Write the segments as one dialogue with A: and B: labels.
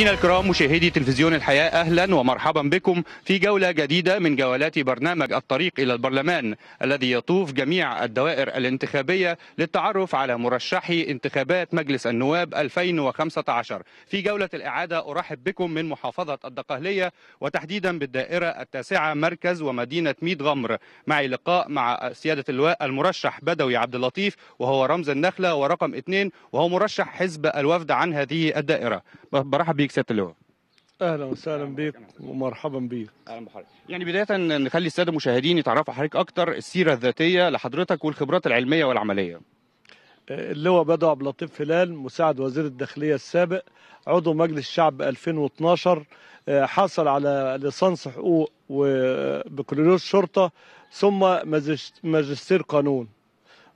A: مشاهدينا الكرام مشاهدي تلفزيون الحياة أهلا ومرحبا بكم في جولة جديدة من جولات برنامج الطريق إلى البرلمان الذي يطوف جميع الدوائر الانتخابية للتعرف على مرشحي انتخابات مجلس النواب 2015 في جولة الإعادة أرحب بكم من محافظة الدقهلية وتحديدا بالدائرة التاسعة مركز ومدينة ميد غمر معي لقاء مع سيادة اللواء المرشح بدوي عبد اللطيف وهو رمز النخلة ورقم اثنين وهو مرشح حزب الوفد عن هذه الدائرة برحب بيك سياده اللواء
B: اهلا وسهلا بيك ومرحبا بيك اهلا بحضرتك
A: يعني بدايه نخلي الساده المشاهدين يتعرفوا حضرتك اكتر السيره الذاتيه لحضرتك والخبرات العلميه والعمليه
B: اللواء بدو عبد اللطيف هلال مساعد وزير الداخليه السابق عضو مجلس الشعب 2012 حصل على ليسانس حقوق وبكالوريوس شرطه ثم ماجستير قانون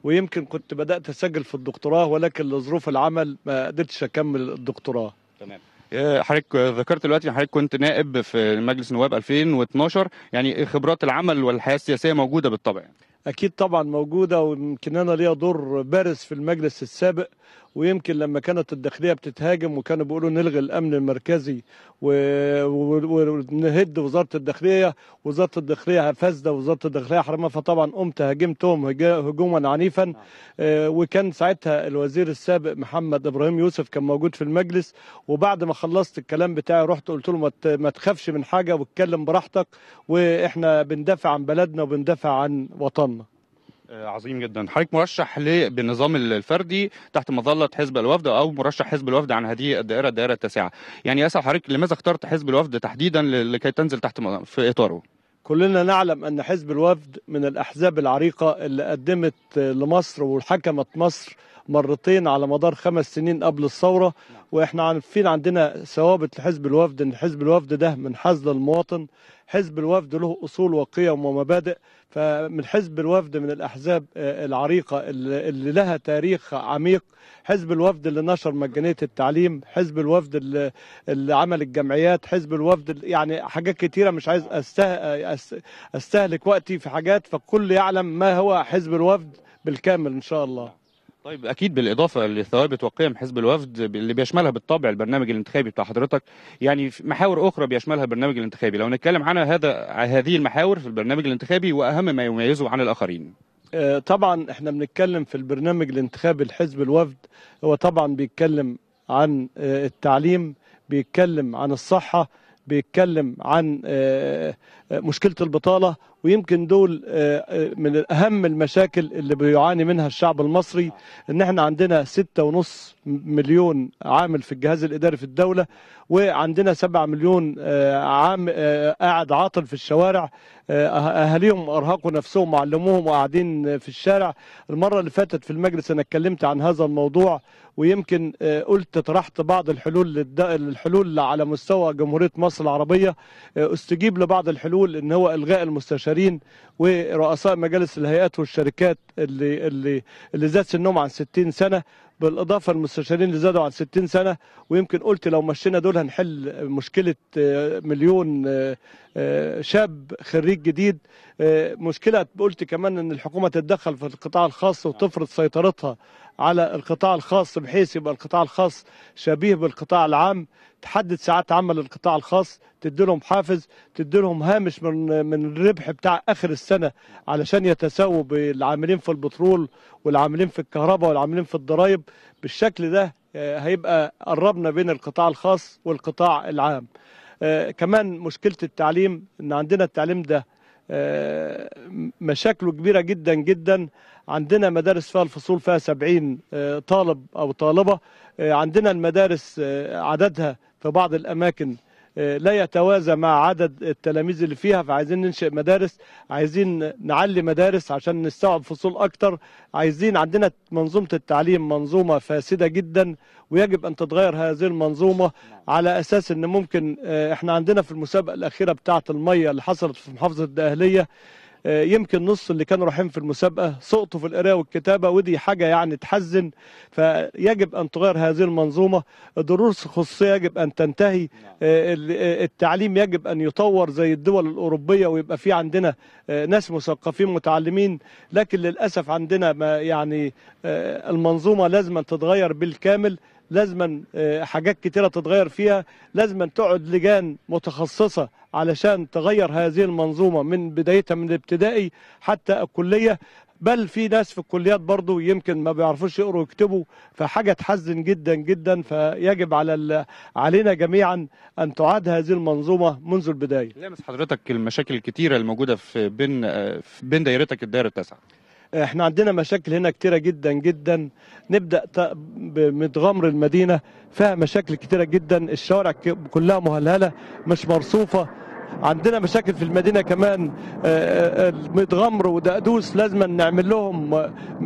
B: ويمكن كنت بدات اسجل في الدكتوراه ولكن لظروف العمل ما قدرتش اكمل الدكتوراه تمام
A: آه، حضرتك ذكرت دلوقتي ان حضرتك كنت نائب في مجلس نواب 2012 يعني خبرات العمل والحياه السياسيه موجوده بالطبع
B: اكيد طبعا موجوده ويمكن انا ليا دور بارز في المجلس السابق ويمكن لما كانت الداخليه بتتهاجم وكانوا بيقولوا نلغي الامن المركزي ونهد وزاره الداخليه وزاره الداخليه فاسده وزاره الداخليه حرامه فطبعا قمت هاجمتهم هجوما عنيفا نعم. آه، وكان ساعتها الوزير السابق محمد ابراهيم يوسف كان موجود في المجلس وبعد ما خلصت الكلام بتاعي رحت قلت له ما تخافش من حاجه واتكلم براحتك واحنا بندافع عن بلدنا وبندافع عن وطننا
A: آه، عظيم جدا حضرتك مرشح بالنظام الفردي تحت مظله حزب الوفد او مرشح حزب الوفد عن هذه الدائره الدائره التاسعه يعني اسال حضرتك لماذا اخترت حزب الوفد تحديدا لكي تنزل تحت في اطاره
B: كلنا نعلم ان حزب الوفد من الاحزاب العريقه اللي قدمت لمصر وحكمت مصر مرتين على مدار خمس سنين قبل الثوره نعم. واحنا عارفين عندنا ثوابت لحزب الوفد ان حزب الوفد ده من حزل المواطن حزب الوفد له اصول وقيم ومبادئ فمن حزب الوفد من الاحزاب آه، العريقه اللي لها تاريخ عميق حزب الوفد اللي نشر مجانيه التعليم حزب الوفد اللي عمل الجمعيات حزب الوفد يعني حاجات كتيره مش عايز نعم. استهلك وقتي في حاجات فالكل يعلم ما هو حزب الوفد بالكامل ان شاء الله
A: طيب اكيد بالاضافه لثوابت وقيم حزب الوفد اللي بيشملها بالطبع البرنامج الانتخابي بتاع حضرتك يعني محاور اخرى بيشملها البرنامج الانتخابي لو نتكلم عن هذا هذه المحاور في البرنامج الانتخابي واهم ما يميزه عن الاخرين
B: آه، طبعا احنا بنتكلم في البرنامج الانتخابي لحزب الوفد هو طبعا بيتكلم عن آه، التعليم بيتكلم عن الصحه بيتكلم عن آه، مشكله البطاله ويمكن دول آه، آه، من اهم المشاكل اللي بيعاني منها الشعب المصري ان احنا عندنا ستة ونص مليون عامل في الجهاز الاداري في الدوله وعندنا 7 مليون آه، عام قاعد عاطل في الشوارع اهاليهم ارهقوا نفسهم وعلموهم وقاعدين في الشارع المره اللي فاتت في المجلس انا اتكلمت عن هذا الموضوع ويمكن قلت طرحت بعض الحلول الحلول على مستوى جمهوريه مصر العربيه استجيب لبعض الحلول ان هو الغاء المستشارين المستشارين ورؤساء مجالس الهيئات والشركات اللي اللي اللي زاد سنهم عن 60 سنه بالاضافه للمستشارين اللي زادوا عن 60 سنه ويمكن قلت لو مشينا دول هنحل مشكله آه، مليون آه، آه، شاب خريج جديد مشكله قلت كمان ان الحكومه تتدخل في القطاع الخاص وتفرض سيطرتها على القطاع الخاص بحيث يبقى القطاع الخاص شبيه بالقطاع العام تحدد ساعات عمل القطاع الخاص تدي لهم حافز تدي لهم هامش من من الربح بتاع اخر السنه علشان يتساووا بالعاملين في البترول والعاملين في الكهرباء والعاملين في الضرايب بالشكل ده آه، هيبقى قربنا بين القطاع الخاص والقطاع العام آه، كمان مشكله التعليم ان عندنا التعليم ده آه، مشاكله كبيره جدا جدا عندنا مدارس فيها الفصول فيها 70 آه، طالب او طالبه آه، عندنا المدارس عددها في بعض الاماكن لا يتوازى مع عدد التلاميذ اللي فيها فعايزين ننشئ مدارس عايزين نعلي مدارس عشان نستوعب فصول اكتر عايزين عندنا منظومه التعليم منظومه فاسده جدا ويجب ان تتغير هذه المنظومه على اساس ان ممكن آه، احنا عندنا في المسابقه الاخيره بتاعه الميه اللي حصلت في محافظه الدقهليه آه، يمكن نص اللي كانوا رايحين في المسابقه سقطوا في القراءه والكتابه ودي حاجه يعني تحزن فيجب ان تغير هذه المنظومه دروس خصوصيه يجب ان تنتهي نعم. آه، آه، التعليم يجب ان يطور زي الدول الاوروبيه ويبقى في عندنا ناس مثقفين متعلمين لكن للاسف عندنا ما يعني المنظومه لازم تتغير بالكامل لازما آه، حاجات كتيرة تتغير فيها لازما تقعد لجان متخصصة علشان تغير هذه المنظومة من بدايتها من الابتدائي حتى الكلية بل في ناس في الكليات برضو يمكن ما بيعرفوش يقروا ويكتبوا فحاجة تحزن جدا جدا فيجب على علينا جميعا أن تعاد هذه المنظومة منذ البداية
A: لمس حضرتك المشاكل الكتيرة الموجودة في بين آه، في بين دايرتك الدائرة التاسعة
B: احنا عندنا مشاكل هنا كتيره جدا جدا نبدا بمتغمر المدينه فيها مشاكل كتيره جدا الشوارع كلها مهلهله مش مرصوفه عندنا مشاكل في المدينه كمان آه، آه، آه، متغمر ودقدوس لازم نعمل لهم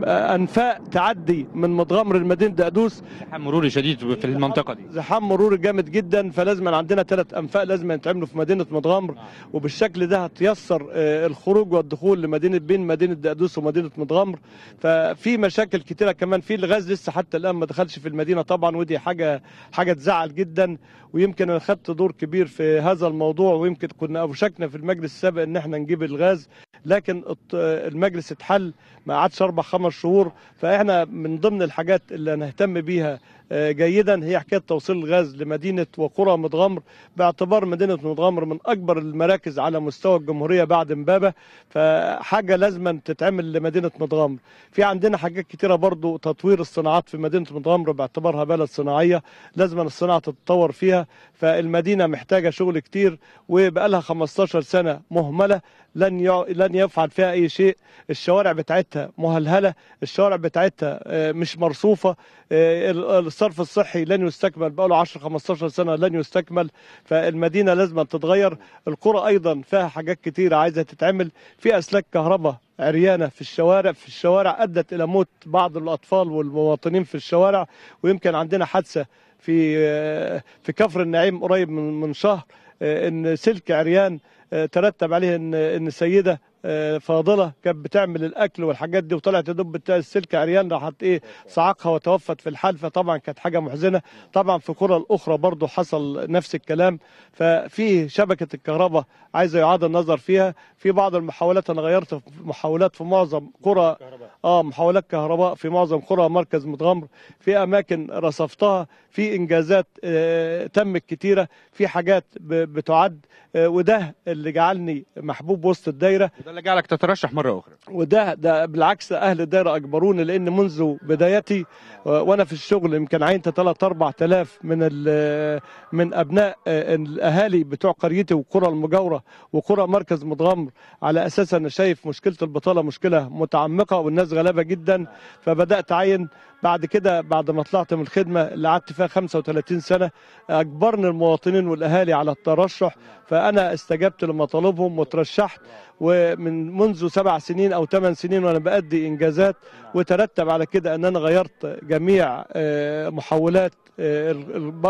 B: انفاق تعدي من متغمر لمدينه دقدوس
A: زحام مروري شديد في المنطقه دي
B: زحام مروري جامد جدا فلازم عندنا ثلاث انفاق لازم يتعملوا في مدينه متغمر وبالشكل ده هتيسر الخروج والدخول لمدينه بين مدينه دقدوس ومدينه متغمر ففي مشاكل كتيره كمان في الغاز لسه حتى الان ما دخلش في المدينه طبعا ودي حاجه حاجه تزعل جدا ويمكن انا خدت دور كبير في هذا الموضوع ويمكن كنا اوشكنا في المجلس السابق ان احنا نجيب الغاز لكن المجلس اتحل ما قعدش اربع خمس شهور فاحنا من ضمن الحاجات اللي هنهتم بيها آه، جيدا هي حكايه توصيل الغاز لمدينه وقرى متغمر باعتبار مدينه متغمر من اكبر المراكز على مستوى الجمهوريه بعد امبابه فحاجه لازما تتعمل لمدينه متغمر في عندنا حاجات كتيره برضو تطوير الصناعات في مدينه متغمر باعتبارها بلد صناعيه لازما الصناعه تتطور فيها فالمدينه محتاجه شغل كتير لها 15 سنه مهمله لن لن يفعل فيها اي شيء الشوارع بتاعتها مهلهله الشوارع بتاعتها آه، مش مرصوفه آه، الصرف الصحي لن يستكمل بقى له 10 15 سنه لن يستكمل فالمدينه لازم تتغير القرى ايضا فيها حاجات كتير عايزه تتعمل في اسلاك كهرباء عريانه في الشوارع في الشوارع ادت الى موت بعض الاطفال والمواطنين في الشوارع ويمكن عندنا حادثه في آه، في كفر النعيم قريب من شهر آه، ان سلك عريان آه، ترتب عليه ان ان سيده آه، فاضله كانت بتعمل الاكل والحاجات دي وطلعت دب السلك عريان راحت ايه صعقها وتوفت في الحال طبعا كانت حاجه محزنه طبعا في قرى الاخرى برضو حصل نفس الكلام ففي شبكه الكهرباء عايزه يعاد النظر فيها في بعض المحاولات انا غيرت محاولات في معظم قرى اه محاولات كهرباء في معظم قرى مركز متغمر في اماكن رصفتها في انجازات آه تمت كتيره في حاجات بتعد آه وده اللي جعلني محبوب وسط الدايره
A: اللي جعلك تترشح مرة أخرى؟
B: وده ده بالعكس أهل الدائرة أجبروني لأن منذ بدايتي آه، وأنا في الشغل يمكن عينت 3 4000 من آه، من أبناء آه، الأهالي بتوع قريتي والقرى المجاورة وقرى مركز متغمر على أساس أنا شايف مشكلة البطالة مشكلة متعمقة والناس غلابة جدا فبدأت أعين بعد كده بعد ما طلعت من الخدمه اللي قعدت فيها 35 سنه اجبرني المواطنين والاهالي على الترشح فانا استجبت لمطالبهم وترشحت ومن منذ سبع سنين او ثمان سنين وانا بادي انجازات وترتب على كده ان انا غيرت جميع آه، محولات آه،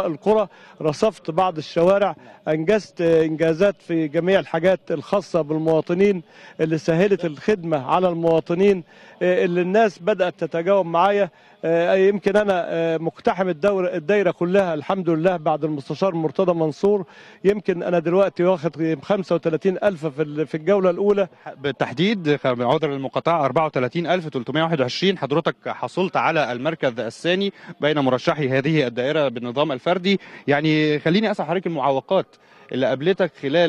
B: القرى رصفت بعض الشوارع انجزت آه، انجازات في جميع الحاجات الخاصه بالمواطنين اللي سهلت الخدمه على المواطنين اللي الناس بدات تتجاوب معايا آه، يمكن انا آه، مقتحم الدور الدايره كلها الحمد لله بعد المستشار مرتضى منصور يمكن انا دلوقتي واخد 35000 في في الجوله الاولى
A: بالتحديد عذر المقاطعه 34321 حضرتك حصلت على المركز الثاني بين مرشحي هذه الدائره بالنظام الفردي يعني خليني اسال حضرتك المعوقات اللي قابلتك خلال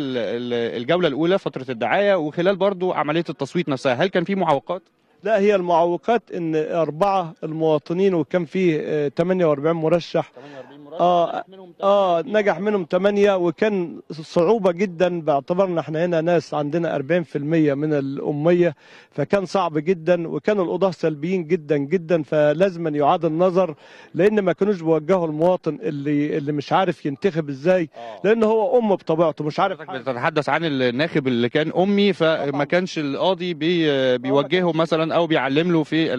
A: الجوله الاولى فتره الدعايه وخلال برضو عمليه التصويت نفسها هل كان في معوقات
B: لا هي المعوقات ان اربعه المواطنين وكان فيه 48 آه، مرشح 48 اه اه نجح منهم ثمانية آه، وكان صعوبه جدا باعتبارنا احنا هنا ناس عندنا 40% من الاميه فكان صعب جدا وكان القضاه سلبيين جدا جدا فلازم يعاد النظر لان ما كانوش بيوجهوا المواطن اللي اللي مش عارف ينتخب ازاي آه. لان هو ام بطبيعته مش عارف
A: بتتحدث عن الناخب اللي كان امي فما كانش القاضي بي بيوجهه آه، مثلا او بيعلم له في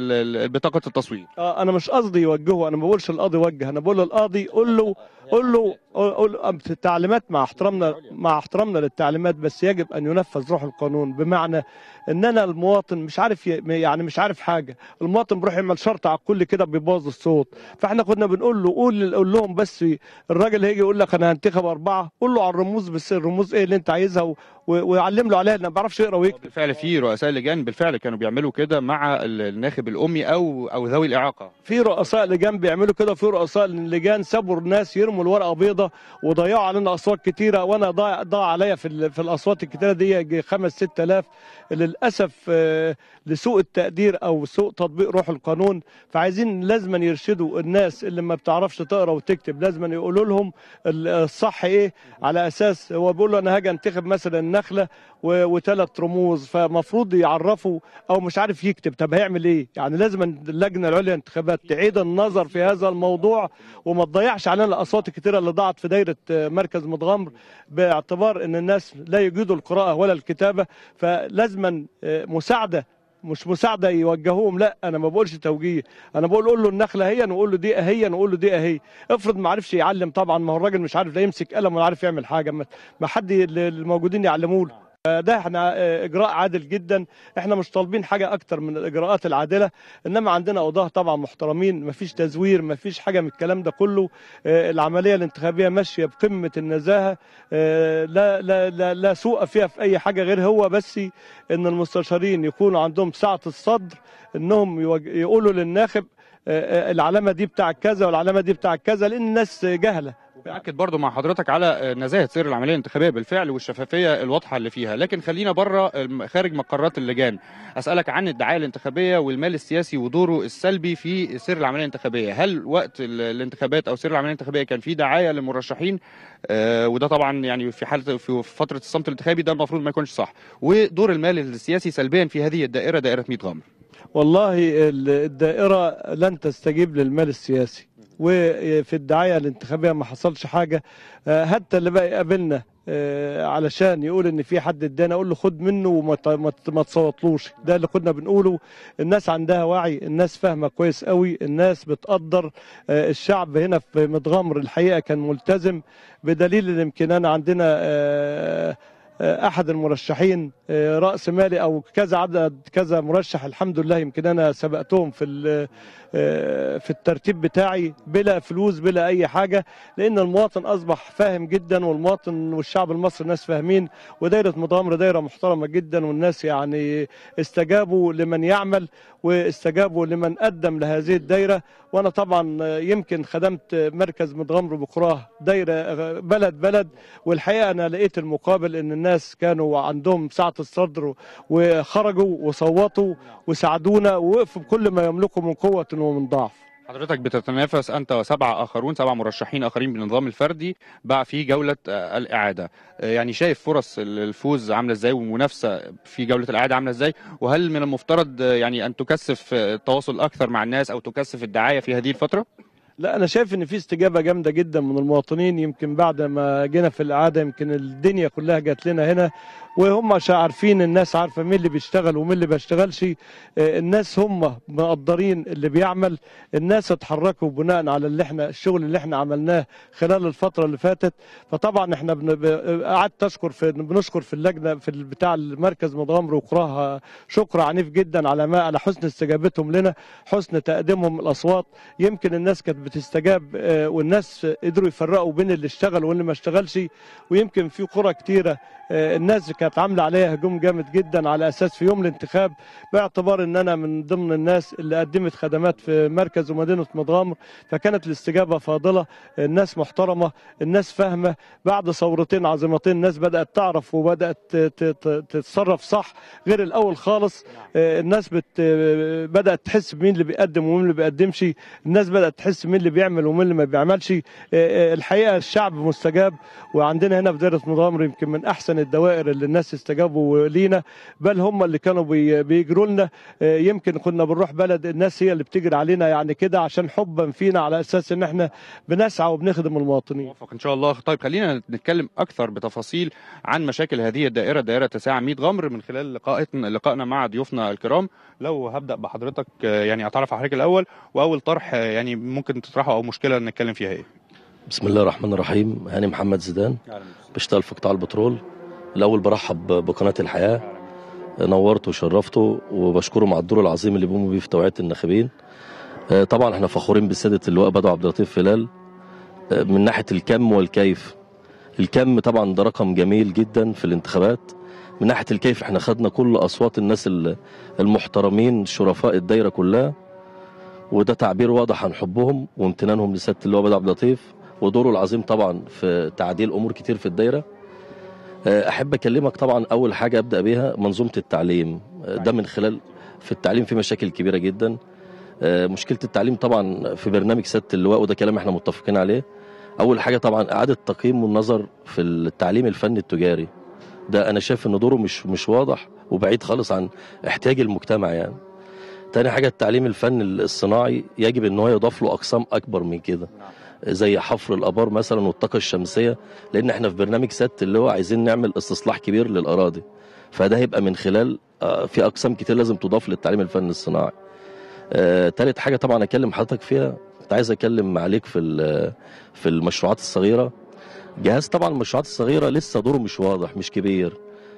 A: بطاقه التصويت
B: اه انا مش قصدي يوجهه انا ما بقولش القاضي وجه انا بقول القاضي بيقول له قول له قول التعليمات مع احترامنا مع احترامنا للتعليمات بس يجب ان ينفذ روح القانون بمعنى ان انا المواطن مش عارف يعني مش عارف حاجه المواطن بيروح يعمل شرط على الكل كده بيبوظ الصوت فاحنا كنا بنقول له قول قول لهم بس الراجل هيجي يقول لك انا هنتخب اربعه قول له على الرموز بس الرموز ايه اللي انت عايزها ويعلم له عليها انا ما بعرفش اقرا ويكتب
A: بالفعل في رؤساء لجان بالفعل كانوا بيعملوا كده مع الناخب الامي او
B: او ذوي الاعاقه في رؤساء لجان بيعملوا كده وفي رؤساء لجان سابوا الناس يرموا عليهم الورقه بيضه وضيعوا علينا اصوات كتيره وانا ضاع ضاع عليا في في الاصوات الكتيره دي 5 6000 للاسف آه، لسوء التقدير او سوء تطبيق روح القانون فعايزين لازما يرشدوا الناس اللي ما بتعرفش تقرا وتكتب لازما يقولوا لهم الصح ايه على اساس هو بيقول له انا هاجي انتخب مثلا نخله وثلاث رموز فمفروض يعرفوا او مش عارف يكتب طب هيعمل ايه يعني لازم اللجنه العليا للانتخابات تعيد النظر في هذا الموضوع وما تضيعش علينا الاصوات كتيرة الكثيره اللي ضاعت في دايره آه، مركز متغمر باعتبار ان الناس لا يجيدوا القراءه ولا الكتابه فلازما آه، مساعده مش مساعده يوجهوهم لا انا ما بقولش توجيه انا بقول قول له النخله هي نقول له دي اهي نقول له دي اهي افرض ما عرفش يعلم طبعا ما هو الراجل مش عارف لا يمسك قلم ولا عارف يعمل حاجه ما حد الموجودين يعلموه له ده احنا آه، اجراء عادل جدا احنا مش طالبين حاجه اكتر من الاجراءات العادله انما عندنا اوضاع طبعا محترمين مفيش تزوير مفيش حاجه من الكلام ده كله آه، العمليه الانتخابيه ماشيه بقمه النزاهه آه، لا لا لا, لا سوء فيها في اي حاجه غير هو بس ان المستشارين يكونوا عندهم سعه الصدر انهم يقولوا للناخب العلامه دي بتاع كذا والعلامه دي بتاع كذا لان الناس جهله
A: باكد برضو مع حضرتك على آه، نزاهه سير العمليه الانتخابيه بالفعل والشفافيه الواضحه اللي فيها لكن خلينا بره خارج مقرات اللجان اسالك عن الدعايه الانتخابيه والمال السياسي ودوره السلبي في سير العمليه الانتخابيه هل وقت الانتخابات او سير العمليه الانتخابيه كان في دعايه للمرشحين آه وده طبعا يعني في حاله في فتره الصمت الانتخابي ده المفروض ما يكونش صح ودور المال السياسي سلبيا في هذه الدائره دائره 100 غمر
B: والله الدائرة لن تستجيب للمال السياسي وفي الدعاية الانتخابية ما حصلش حاجة آه، حتى اللي بقى يقابلنا آه، علشان يقول ان في حد ادانا اقول له خد منه وما تصوتلوش ده اللي كنا بنقوله الناس عندها وعي الناس فاهمه كويس قوي الناس بتقدر آه، الشعب هنا في متغمر الحقيقه كان ملتزم بدليل انا عندنا احد المرشحين آه، راس مالي او كذا عدد كذا مرشح الحمد لله يمكن انا سبقتهم في آه، في الترتيب بتاعي بلا فلوس بلا اي حاجه لان المواطن اصبح فاهم جدا والمواطن والشعب المصري ناس فاهمين ودايره مضامر دايره محترمه جدا والناس يعني استجابوا لمن يعمل واستجابوا لمن قدم لهذه الدايره وانا طبعا يمكن خدمت مركز مضامر بقراه دايره بلد بلد والحقيقه انا لقيت المقابل ان الناس كانوا عندهم سعه الصدر وخرجوا وصوتوا وساعدونا ووقفوا بكل ما يملكوا من قوه ان هو من ضعف
A: حضرتك بتتنافس انت وسبعه اخرون سبعه مرشحين اخرين بالنظام الفردي بقى في جوله آه، الاعاده آه، يعني شايف فرص الفوز عامله ازاي والمنافسه في جوله الاعاده عامله ازاي وهل من المفترض آه، يعني ان تكثف التواصل اكثر مع الناس او تكثف الدعايه في هذه الفتره
B: لا انا شايف ان في استجابه جامده جدا من المواطنين يمكن بعد ما جينا في الاعاده يمكن الدنيا كلها جات لنا هنا وهم مش عارفين الناس عارفه مين اللي بيشتغل ومين اللي بيشتغلش آه، الناس هم مقدرين اللي بيعمل الناس اتحركوا بناء على اللي احنا الشغل اللي احنا عملناه خلال الفتره اللي فاتت فطبعا احنا قعدت اشكر في بنشكر في اللجنه في بتاع المركز مضامر وقراها شكر عنيف جدا على ما على حسن استجابتهم لنا حسن تقديمهم الاصوات يمكن الناس كانت بتستجاب آه، والناس قدروا يفرقوا بين اللي اشتغل واللي ما اشتغلش ويمكن في قرى كتيره آه، الناس كانت عامله عليها هجوم جامد جدا على اساس في يوم الانتخاب باعتبار ان انا من ضمن الناس اللي قدمت خدمات في مركز ومدينه مضغامر فكانت الاستجابه فاضله الناس محترمه الناس فاهمه بعد ثورتين عظيمتين الناس بدات تعرف وبدات تتصرف صح غير الاول خالص آه، الناس بدات تحس بمين اللي بيقدم ومين اللي بيقدمش الناس بدات تحس مين مين اللي بيعمل ومين اللي ما بيعملش آه، آه، الحقيقه الشعب مستجاب وعندنا هنا في دائره مضامر يمكن من احسن الدوائر اللي الناس استجابوا لينا بل هم اللي كانوا بيجروا لنا آه، يمكن كنا بنروح بلد الناس هي اللي بتجري علينا يعني كده عشان حبا فينا على اساس ان احنا بنسعى وبنخدم المواطنين موفق
A: ان شاء الله طيب خلينا نتكلم اكثر بتفاصيل عن مشاكل هذه الدائره دائره تسعة 100 غمر من خلال لقائنا لقائنا مع ضيوفنا الكرام لو هبدا بحضرتك يعني اتعرف على حضرتك الاول واول طرح يعني ممكن تطرحه او مشكله نتكلم فيها ايه؟
C: بسم الله الرحمن الرحيم هاني محمد زيدان بشتغل في قطاع البترول الاول برحب بقناه الحياه نورته وشرفته وبشكره مع الدور العظيم اللي بيقوموا بيه في توعيه الناخبين آه، طبعا احنا فخورين بسياده اللواء بدو عبد اللطيف فلال آه، من ناحيه الكم والكيف الكم طبعا ده رقم جميل جدا في الانتخابات من ناحيه الكيف احنا خدنا كل اصوات الناس المحترمين شرفاء الدايره كلها وده تعبير واضح عن حبهم وامتنانهم لسياده اللواء بدر عبد اللطيف ودوره العظيم طبعا في تعديل امور كتير في الدايره آه، احب اكلمك طبعا اول حاجه ابدا بيها منظومه التعليم آه، ده من خلال في التعليم في مشاكل كبيره جدا آه، مشكله التعليم طبعا في برنامج سياده اللواء وده كلام احنا متفقين عليه اول حاجه طبعا اعاده تقييم والنظر في التعليم الفني التجاري ده انا شايف ان دوره مش مش واضح وبعيد خالص عن احتياج المجتمع يعني تاني حاجة التعليم الفني الصناعي يجب ان هو يضاف له اقسام اكبر من كده زي حفر الابار مثلا والطاقة الشمسية لان احنا في برنامج سات اللي هو عايزين نعمل استصلاح كبير للاراضي فده هيبقى من خلال آه، في اقسام كتير لازم تضاف للتعليم الفني الصناعي آه، تالت حاجة طبعا اكلم حضرتك فيها كنت عايز اكلم عليك في في المشروعات الصغيرة جهاز طبعا المشروعات الصغيرة لسه دوره مش واضح مش كبير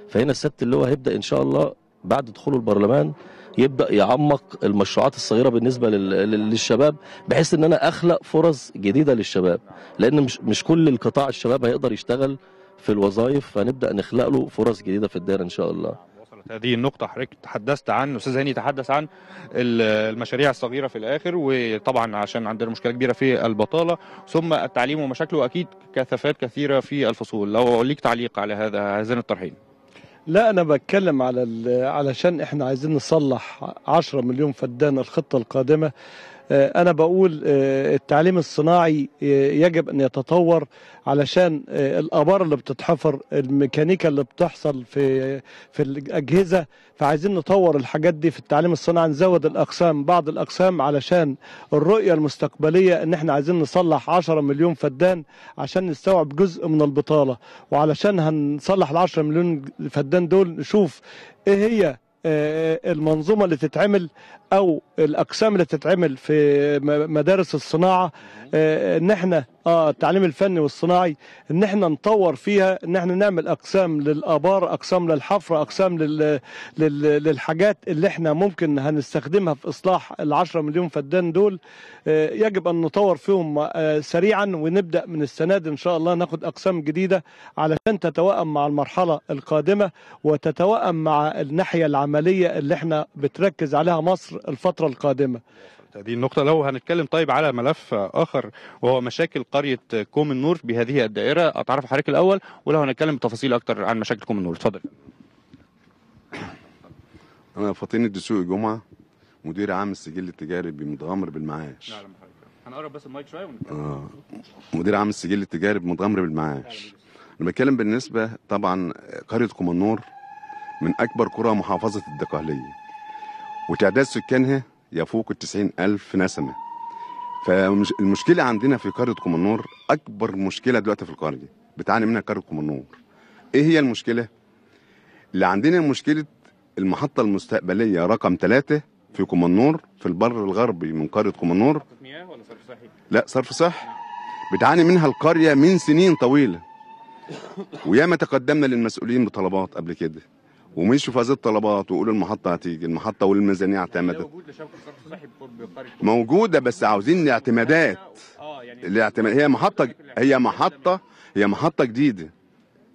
C: فهنا السبت اللي هو هيبدأ ان شاء الله بعد دخوله البرلمان يبدا يعمق المشروعات الصغيره بالنسبه للشباب بحيث ان انا اخلق فرص جديده للشباب لان مش مش كل القطاع الشباب هيقدر يشتغل في الوظائف فنبدا نخلق له فرص جديده في الدائره ان شاء الله
A: هذه النقطة حضرتك تحدثت عن أستاذ هاني تحدث عن المشاريع الصغيرة في الآخر وطبعا عشان عندنا مشكلة كبيرة في البطالة ثم التعليم ومشاكله أكيد كثافات كثيرة في الفصول لو ليك تعليق على هذا هذين الطرحين
B: لا انا بتكلم على علشان احنا عايزين نصلح 10 مليون فدان الخطه القادمه آه، انا بقول آه، التعليم الصناعي آه، يجب ان يتطور علشان الابار اللي بتتحفر الميكانيكا اللي بتحصل في في الاجهزه فعايزين نطور الحاجات دي في التعليم الصناعي نزود الاقسام بعض الاقسام علشان الرؤيه المستقبليه ان احنا عايزين نصلح 10 مليون فدان عشان نستوعب جزء من البطاله وعلشان هنصلح ال 10 مليون فدان دول نشوف ايه هي المنظومه اللي تتعمل او الاقسام اللي بتتعمل في مدارس الصناعه آه، ان احنا اه التعليم الفني والصناعي ان احنا نطور فيها ان احنا نعمل اقسام للابار اقسام للحفر اقسام للحاجات اللي احنا ممكن هنستخدمها في اصلاح ال10 مليون فدان دول آه، يجب ان نطور فيهم آه، سريعا ونبدا من السنه دي ان شاء الله ناخد اقسام جديده علشان تتوائم مع المرحله القادمه وتتوائم مع الناحيه العمليه اللي احنا بتركز عليها مصر الفترة القادمة
A: هذه النقطة لو هنتكلم طيب على ملف آخر وهو مشاكل قرية كوم النور بهذه الدائرة أتعرف حضرتك الأول ولو هنتكلم بتفاصيل أكتر عن مشاكل كوم النور اتفضل
D: أنا فاطين الدسوقي جمعة مدير عام السجل التجاري بمتغمر بالمعاش نعم
A: هنقرب بس المايك شوية
D: آه. مدير عام السجل التجاري بمتغمر بالمعاش نعم أنا بتكلم بالنسبة طبعا قرية كوم النور من أكبر قرى محافظة الدقهلية وتعداد سكانها يفوق التسعين ألف نسمة فالمشكلة عندنا في قرية كومنور أكبر مشكلة دلوقتي في القرية بتعاني منها قرية كومنور إيه هي المشكلة؟ اللي عندنا مشكلة المحطة المستقبلية رقم ثلاثة في كومنور في البر الغربي من قرية كومنور لا صرف صحي بتعاني منها القرية من سنين طويلة وياما تقدمنا للمسؤولين بطلبات قبل كده ومشوا شوف هذه الطلبات ويقولوا المحطه هتيجي المحطه والميزانيه اعتمدت موجوده بس عاوزين اعتمادات اه، يعني الاعتماد هي محطه هي محطه هي محطه جديده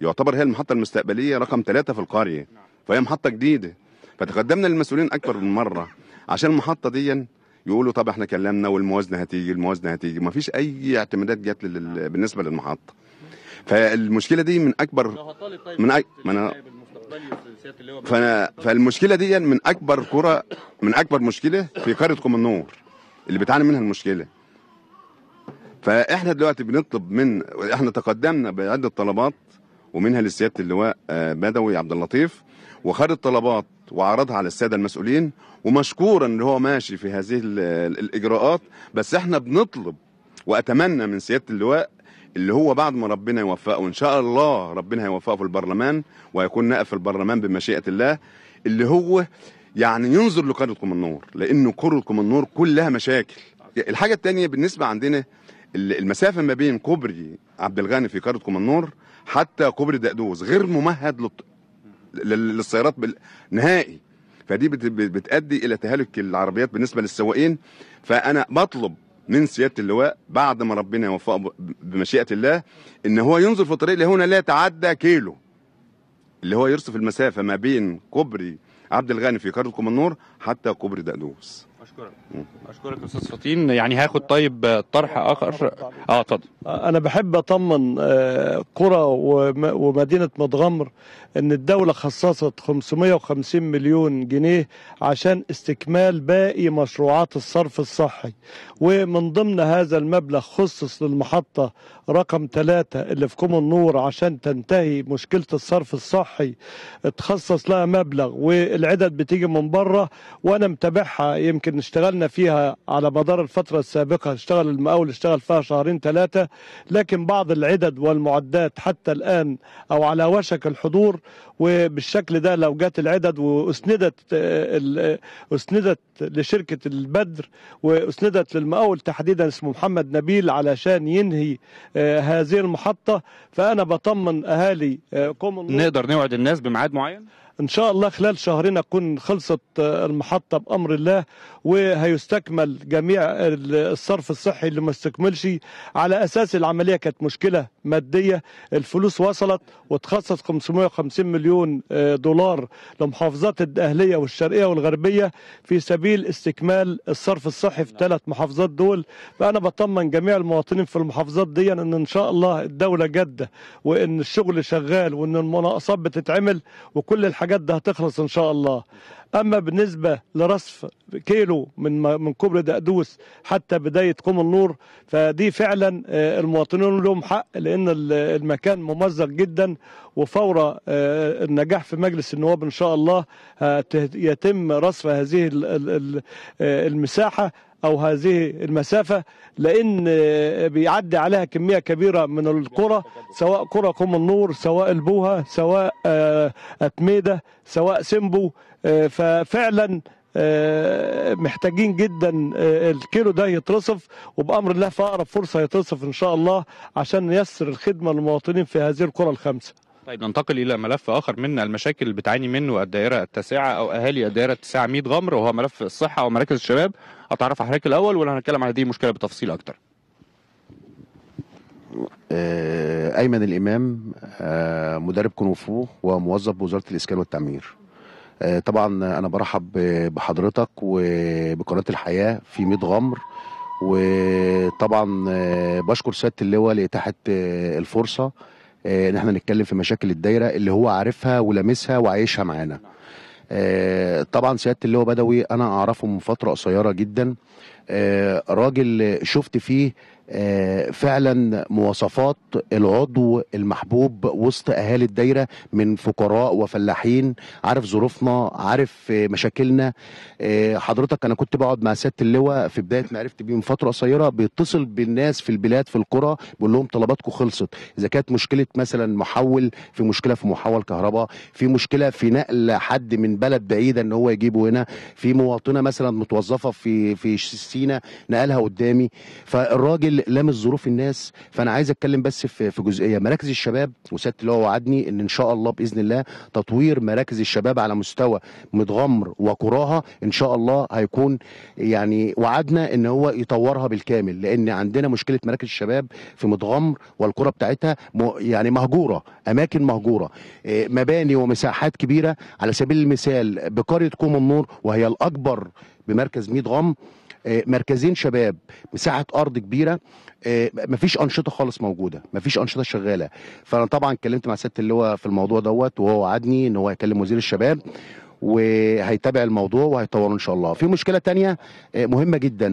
D: يعتبر هي المحطه المستقبليه رقم ثلاثة في القريه نعم. فهي محطه جديده فتقدمنا للمسؤولين أكبر من مره عشان المحطه دي يقولوا طب احنا كلمنا والموازنه هتيجي الموازنه هتيجي ما فيش اي اعتمادات جت نعم. بالنسبه للمحطه فالمشكله دي من اكبر طيب من أي من أنا... فأنا فالمشكله دي من اكبر كره من اكبر مشكله في قاره النور اللي بتعاني منها المشكله فاحنا دلوقتي بنطلب من احنا تقدمنا بعده طلبات ومنها لسياده اللواء آه، بدوي عبد اللطيف وخد الطلبات وعرضها على الساده المسؤولين ومشكورا ان هو ماشي في هذه الاجراءات بس احنا بنطلب واتمنى من سياده اللواء اللي هو بعد ما ربنا يوفقه وان شاء الله ربنا هيوفقه في البرلمان وهيكون نائب في البرلمان بمشيئه الله اللي هو يعني ينظر لقاره النور لانه قاره النور كلها مشاكل الحاجه الثانيه بالنسبه عندنا المسافه ما بين كوبري عبد الغني في قاره النور حتى كوبري دقدوس غير ممهد للسيارات نهائي فدي بتؤدي الى تهالك العربيات بالنسبه للسواقين فانا بطلب من سياده اللواء بعد ما ربنا يوفقه بمشيئه الله ان هو ينظر في الطريق اللي هنا لا يتعدى كيلو اللي هو يرصف المسافه ما بين كوبري عبد الغني في قاره النور حتى كوبري دقدوس
A: اشكرك اشكرك استاذ فطين يعني هاخد طيب طرح اخر اه اتفضل
B: انا بحب اطمن آه، قرى ومدينه مدغمر ان الدوله خصصت 550 مليون جنيه عشان استكمال باقي مشروعات الصرف الصحي ومن ضمن هذا المبلغ خصص للمحطه رقم ثلاثة اللي في كوم النور عشان تنتهي مشكلة الصرف الصحي اتخصص لها مبلغ والعدد بتيجي من بره وانا متابعها يمكن اشتغلنا فيها على مدار الفترة السابقة اشتغل المقاول اشتغل فيها شهرين ثلاثة لكن بعض العدد والمعدات حتى الآن أو على وشك الحضور وبالشكل ده لو جت العدد وأسندت آه، آه، أسندت لشركة البدر وأسندت للمقاول تحديدا اسمه محمد نبيل علشان ينهي آه، هذه المحطة فأنا بطمن أهالي كومن نقدر نوعد الناس بميعاد معين؟ ان شاء الله خلال شهرين اكون خلصت آه، المحطه بامر الله وهيستكمل جميع الصرف الصحي اللي ما استكملش على اساس العمليه كانت مشكله ماديه الفلوس وصلت وتخصص 550 مليون آه، دولار لمحافظات الاهليه والشرقيه والغربيه في سبيل استكمال الصرف الصحي في الثلاث محافظات دول فانا بطمن جميع المواطنين في المحافظات دي ان ان شاء الله الدوله جاده وان الشغل شغال وان المناقصات بتتعمل وكل الحاجات ده هتخلص ان شاء الله اما بالنسبه لرصف كيلو من من كوبري دقدوس حتى بدايه قوم النور فدي فعلا آه، المواطنون لهم حق لان المكان ممزق جدا وفور آه، النجاح في مجلس النواب ان شاء الله يتم رصف هذه آه، المساحه أو هذه المسافة لأن بيعدي عليها كمية كبيرة من القرى سواء قرى قوم النور سواء البوها سواء آه، أتميدة سواء سيمبو آه، ففعلا آه، محتاجين جدا الكيلو ده يترصف وبامر الله في اقرب فرصه يترصف ان شاء الله عشان نيسر الخدمه للمواطنين في هذه القرى الخمسه
A: طيب ننتقل الى ملف اخر من المشاكل اللي بتعاني منه الدائره التاسعه او اهالي الدائره التاسعه 100 غمر وهو ملف الصحه ومراكز الشباب هتعرف على حضرتك الاول ولا هنتكلم على هذه المشكله بتفصيل اكتر
E: آه، ايمن الامام آه، مدرب كونفو وموظف بوزاره الاسكان والتعمير آه، طبعا انا برحب بحضرتك وبقناه الحياه في 100 غمر وطبعا بشكر سياده اللواء لاتاحه الفرصه آه، ان احنا نتكلم في مشاكل الدايره اللي هو عارفها ولامسها وعايشها معانا آه، طبعا سياده اللي هو بدوي انا اعرفه من فتره قصيره جدا آه، راجل شفت فيه آه، فعلا مواصفات العضو المحبوب وسط اهالي الدايره من فقراء وفلاحين عارف ظروفنا عارف مشاكلنا آه، حضرتك انا كنت بقعد مع سياده اللواء في بدايه ما عرفت بيه من فتره قصيره بيتصل بالناس في البلاد في القرى بيقول لهم طلباتكم خلصت اذا كانت مشكله مثلا محول في مشكله في محول كهرباء في مشكله في نقل حد من بلد بعيده ان هو يجيبه هنا في مواطنه مثلا متوظفه في في سينا نقلها قدامي فالراجل لام الظروف الناس فانا عايز اتكلم بس في, في جزئيه مراكز الشباب وسياده اللي هو وعدني ان ان شاء الله باذن الله تطوير مراكز الشباب على مستوى متغمر وقراها ان شاء الله هيكون يعني وعدنا ان هو يطورها بالكامل لان عندنا مشكله مراكز الشباب في متغمر والقرى بتاعتها يعني مهجوره اماكن مهجوره آه، مباني ومساحات كبيره على سبيل المثال بقريه كوم النور وهي الاكبر بمركز ميت غم آه، مركزين شباب مساحه ارض كبيره آه، مفيش انشطه خالص موجوده مفيش انشطه شغاله فانا طبعا اتكلمت مع سياده اللواء في الموضوع دوت وهو وعدني ان هو هيكلم وزير الشباب وهيتابع الموضوع وهيطوره ان شاء الله في مشكله تانية آه، مهمه جدا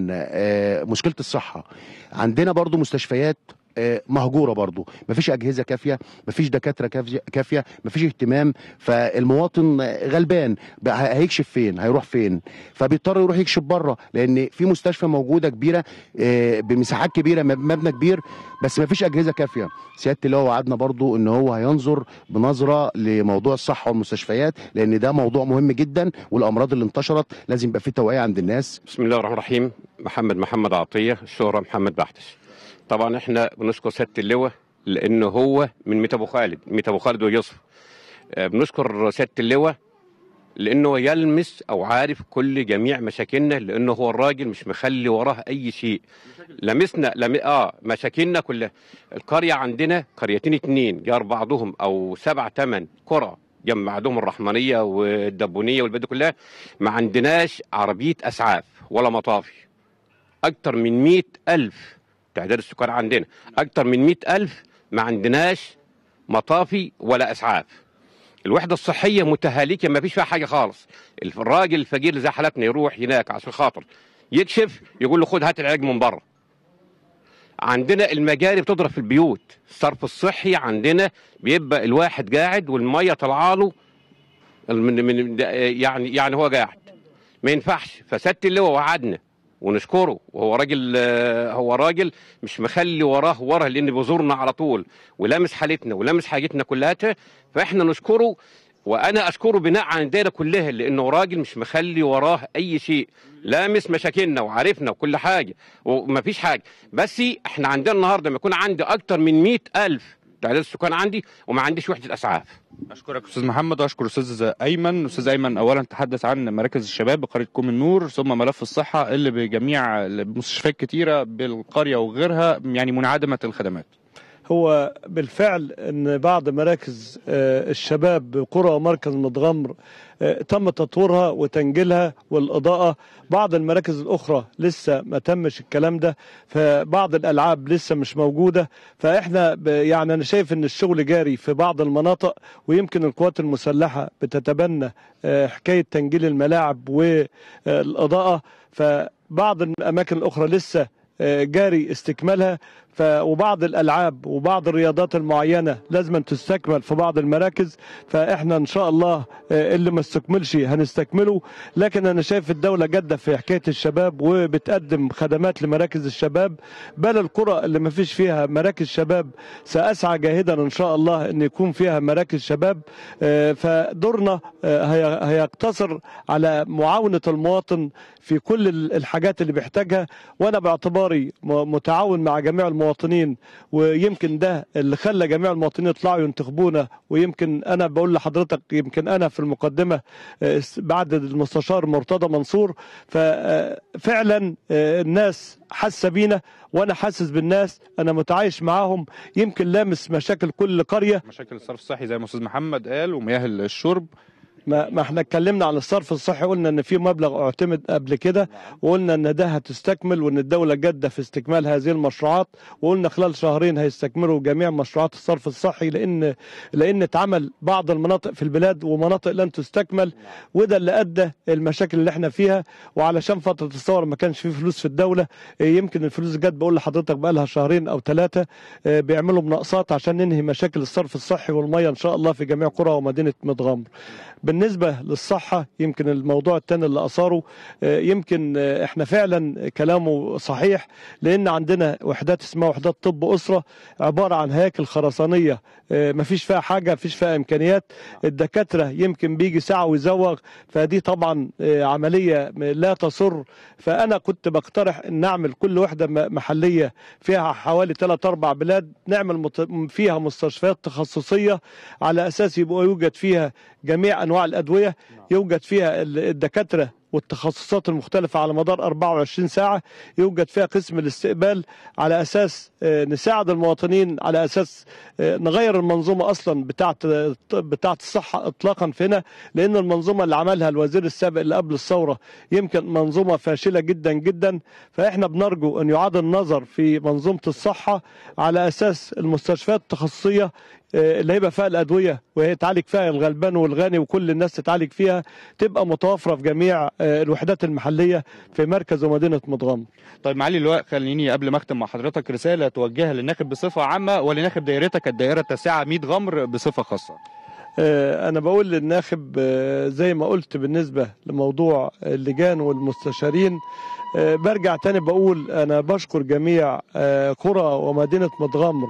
E: مشكله الصحه عندنا برضو مستشفيات آه، مهجوره برضو مفيش اجهزه كافيه مفيش دكاتره كافيه مفيش اهتمام فالمواطن غلبان هيكشف فين هيروح فين فبيضطر يروح يكشف بره لان في مستشفى موجوده كبيره آه، بمساحات كبيره مبنى كبير بس مفيش اجهزه كافيه سياده اللي هو وعدنا برضو ان هو هينظر بنظره لموضوع الصحه والمستشفيات لان ده موضوع مهم جدا والامراض اللي انتشرت لازم يبقى في توعيه عند الناس بسم الله
F: الرحمن الرحيم محمد محمد عطيه الشهره محمد بحتش طبعا احنا بنشكر سياده اللواء لان هو من ميت ابو خالد ميت ابو خالد ويوسف آه، بنشكر سياده اللواء لانه يلمس او عارف كل جميع مشاكلنا لانه هو الراجل مش مخلي وراه اي شيء لمسنا لم... اه مشاكلنا كلها القريه عندنا قريتين اتنين جار بعضهم او سبع تمن قرى جمع بعضهم الرحمانيه والدبونيه والبلد كلها ما عندناش عربيه اسعاف ولا مطافي اكتر من مئة ألف تعداد السكان عندنا نعم. اكتر من 100000 ما عندناش مطافي ولا اسعاف الوحده الصحيه متهالكه ما فيش فيها حاجه خالص الراجل الفقير زي حالتنا يروح هناك عشان خاطر يكشف يقول له خد هات العلاج من بره عندنا المجاري بتضرب في البيوت الصرف الصحي عندنا بيبقى الواحد قاعد والميه طالعه له من من يعني يعني هو قاعد ما ينفعش فسدت اللي هو وعدنا ونشكره وهو راجل آه، هو راجل مش مخلي وراه وراه لان بيزورنا على طول ولامس حالتنا ولامس حاجتنا كلها فاحنا نشكره وانا اشكره بناء على الدايره كلها لانه راجل مش مخلي وراه اي شيء لامس مشاكلنا وعارفنا وكل حاجه ومفيش حاجه بس احنا عندنا النهارده ما يكون عندي اكتر من مئة ألف تعداد السكان عندي وما عنديش وحده اسعاف
A: اشكرك استاذ محمد واشكر استاذ ايمن استاذ ايمن اولا تحدث عن مراكز الشباب بقريه كوم النور ثم ملف الصحه اللي بجميع المستشفيات كتيره بالقريه وغيرها يعني منعدمه الخدمات
B: هو بالفعل ان بعض مراكز آه، الشباب بقرى ومركز متغمر آه، تم تطويرها وتنجيلها والاضاءه بعض المراكز الاخرى لسه ما تمش الكلام ده فبعض الالعاب لسه مش موجوده فاحنا يعني انا شايف ان الشغل جاري في بعض المناطق ويمكن القوات المسلحه بتتبنى آه، حكايه تنجيل الملاعب والاضاءه فبعض الاماكن الاخرى لسه جاري استكمالها ف وبعض الالعاب وبعض الرياضات المعينه لازم تستكمل في بعض المراكز فاحنا ان شاء الله آه، اللي ما استكملش هنستكمله لكن انا شايف الدوله جاده في حكايه الشباب وبتقدم خدمات لمراكز الشباب بل القرى اللي ما فيش فيها مراكز شباب ساسعى جاهدا ان شاء الله ان يكون فيها مراكز شباب آه، فدورنا آه، هيقتصر على معاونه المواطن في كل الحاجات اللي بيحتاجها وانا باعتباري متعاون مع جميع المواطن المواطنين ويمكن ده اللي خلى جميع المواطنين يطلعوا ينتخبونا ويمكن انا بقول لحضرتك يمكن انا في المقدمه آه، بعد المستشار مرتضى منصور ففعلا آه، آه، الناس حاسه بينا وانا حاسس بالناس انا متعايش معاهم يمكن لامس مشاكل كل قريه
A: مشاكل الصرف الصحي زي ما استاذ محمد قال
B: ومياه الشرب ما, ما احنا اتكلمنا عن الصرف الصحي قلنا ان في مبلغ اعتمد قبل كده نعم. وقلنا ان ده هتستكمل وان الدوله جاده في استكمال هذه المشروعات وقلنا خلال شهرين هيستكملوا جميع مشروعات الصرف الصحي لان لان اتعمل بعض المناطق في البلاد ومناطق لن تستكمل نعم. وده اللي ادى المشاكل اللي احنا فيها وعلشان فتره الثوره ما كانش في فلوس في الدوله إيه، يمكن الفلوس جت بقول لحضرتك بقى لها شهرين او ثلاثه إيه، بيعملوا مناقصات عشان ننهي مشاكل الصرف الصحي والميه ان شاء الله في جميع قرى ومدينه متغمر نعم. بالنسبه للصحه يمكن الموضوع الثاني اللي اثاره آه، يمكن آه، احنا فعلا كلامه صحيح لان عندنا وحدات اسمها وحدات طب اسره عباره عن هياكل خرسانيه آه، مفيش فيها حاجه مفيش فيها امكانيات الدكاتره يمكن بيجي ساعه ويزوغ فدي طبعا عمليه لا تسر فانا كنت بقترح ان نعمل كل وحده محليه فيها حوالي 3 أربع بلاد نعمل فيها مستشفيات تخصصيه على اساس يبقى يوجد فيها جميع انواع الادويه نعم. يوجد فيها الدكاتره والتخصصات المختلفة على مدار 24 ساعة يوجد فيها قسم الاستقبال على أساس آه، نساعد المواطنين على أساس آه، نغير المنظومة أصلا بتاعة بتاعة الصحة إطلاقا فينا لأن المنظومة اللي عملها الوزير السابق اللي قبل الثورة يمكن منظومة فاشلة جدا جدا فإحنا بنرجو أن يعاد النظر في منظومة الصحة على أساس المستشفيات التخصصية آه، اللي هيبقى فيها الادويه وهي تعالج فيها الغلبان والغني وكل الناس تتعالج فيها تبقى متوفره في جميع آه، الوحدات المحليه في مركز ومدينه متغمر.
A: طيب معالي اللواء خليني قبل ما اختم مع حضرتك رساله توجهها للناخب بصفه عامه ولناخب دايرتك الدائره التاسعه 100 غمر بصفه خاصه.
B: آه، أنا بقول للناخب آه، زي ما قلت بالنسبة لموضوع اللجان والمستشارين برجع تاني بقول أنا بشكر جميع قرى ومدينة مضغمر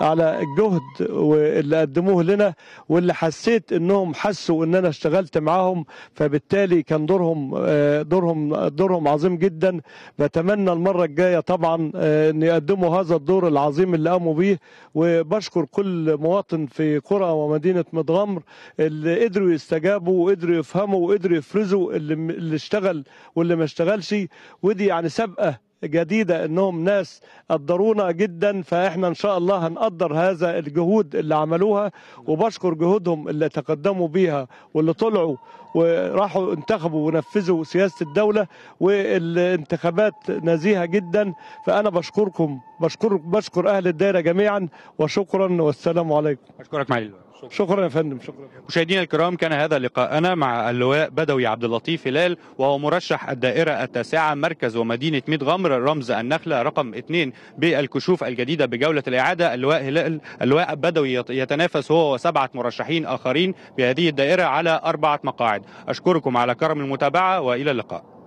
B: على الجهد واللي قدموه لنا واللي حسيت انهم حسوا ان انا اشتغلت معاهم فبالتالي كان دورهم آه، دورهم دورهم عظيم جدا بتمنى المره الجايه طبعا آه، ان يقدموا هذا الدور العظيم اللي قاموا بيه وبشكر كل مواطن في قرى ومدينه مدغمر اللي قدروا يستجابوا وقدروا يفهموا وقدروا يفرزوا اللي, اللي اشتغل واللي ما اشتغلش ودي يعني سابقه جديدة انهم ناس قدرونا جدا فاحنا ان شاء الله هنقدر هذا الجهود اللي عملوها وبشكر جهودهم اللي تقدموا بيها واللي طلعوا وراحوا انتخبوا ونفذوا سياسة الدولة والانتخابات نزيهة جدا فأنا بشكركم بشكر بشكر أهل الدائرة جميعا وشكرا والسلام عليكم أشكرك معالي شكرا, شكرا يا فندم شكرا
A: مشاهدينا الكرام كان هذا لقاءنا مع اللواء بدوي عبد اللطيف هلال وهو مرشح الدائره التاسعه مركز ومدينه ميت غمر رمز النخله رقم اثنين بالكشوف الجديده بجوله الاعاده اللواء هلال اللواء بدوي يتنافس هو وسبعه مرشحين اخرين بهذه الدائره على اربعه مقاعد اشكركم على كرم المتابعه والى اللقاء